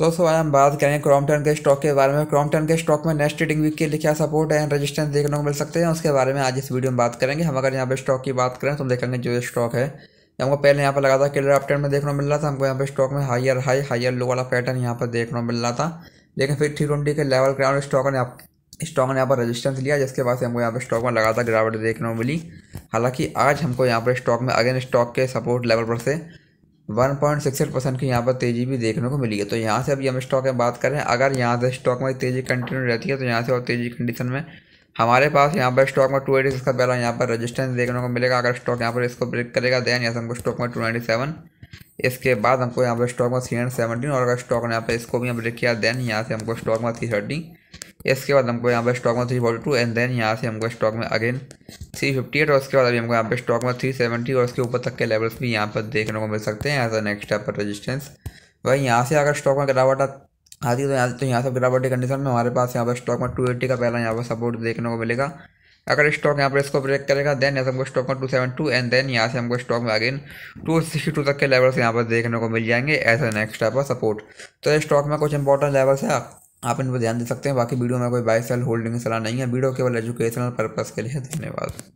दोस्तों आज हम बात करेंगे क्रॉमटन के स्टॉक के बारे में क्रॉमटन के स्टॉक में नेक्स्ट ट्रेडिंग वीक के लिए क्या सपोर्ट एंड रेजिस्टेंस देखने को मिल सकते हैं उसके बारे में आज इस वीडियो में बात करेंगे हम अगर यहाँ पर स्टॉक की बात करें तो हम देखेंगे जो स्टॉक है हमको पहले यहाँ पर लगा था किलर अपटेंट में देखने को मिल रहा था हमको यहाँ पर स्टॉक में हायर हाई हाइयर लो वाला पैटर्न यहाँ पर देखने को मिल रहा था लेकिन फिर थ्री ट्वेंटी के लेवल ग्राउंड स्टॉक ने आप स्टॉक ने यहाँ पर रजिस्टेंस लिया जिसके बाद से हमको यहाँ पर स्टॉक में लगातार गिरावट देखने को मिली हालांकि आज हमको यहाँ पर स्टॉक में अगेन स्टॉक के सपोर्ट लेवल पर से one point six eight percent की यहाँ पर तेज़ी भी देखने को मिली है तो यहाँ से अभी हम स्टॉक में बात करें अगर यहाँ से स्टॉक में तेज़ी कंटिन्यू रहती है तो यहाँ से और तेज़ी कंडीशन में हमारे पास यहाँ पर स्टॉक में टू एटी का पहला यहाँ पर रेजिस्टेंस देखने को मिलेगा अगर स्टॉक यहाँ पर इसको ब्रेक करेगा दैन यहाँ से हमको स्टॉक में टू नाइन्टी सेवन इसके बाद हमको यहाँ पर स्टॉक में थ्री और अगर स्टॉक ने यहाँ पर इसको भी हम ब्रेक किया दैन यहाँ से हमको स्टॉक में थ्री थर्टी इसके बाद हमको यहाँ पर स्टॉक में three forty two and then यहाँ से हमको स्टॉक में अगेन थ्री फिफ्टी एट और उसके बाद अभी हमको यहाँ पे स्टॉक में थ्री सेवेंटी और उसके ऊपर तक के लेवल्स भी यहाँ पर देखने को मिल सकते हैं एज अ नेक्स्ट टाइप पर रजिस्टेंस वही यहाँ से अगर स्टॉक में गिरावट आती है तो यहाँ तो यहाँ से गिरावट की कंडीशन में हमारे पास यहाँ पर स्टॉक में टू एट्टी का पहला यहाँ पर सपोर्ट देखने को मिलेगा अगर स्टॉक यहाँ पर इसको ब्रेक करेगा देन यहाँ हमको स्टॉक में two seven two and then यहाँ से हमको स्टॉक में अगेन टू सिक्सटी टू तक के लेवल्स यहाँ पर देखने को मिल जाएंगे as a next type of support तो ये स्टॉक में कुछ इंपॉर्टेंट लेवल्स है आप इन पर ध्यान दे सकते हैं बाकी वीडियो में कोई बाय सेल होल्डिंग सलाह नहीं है वीडियो केवल एजुकेशनल पर्पज़ के लिए धन्यवाद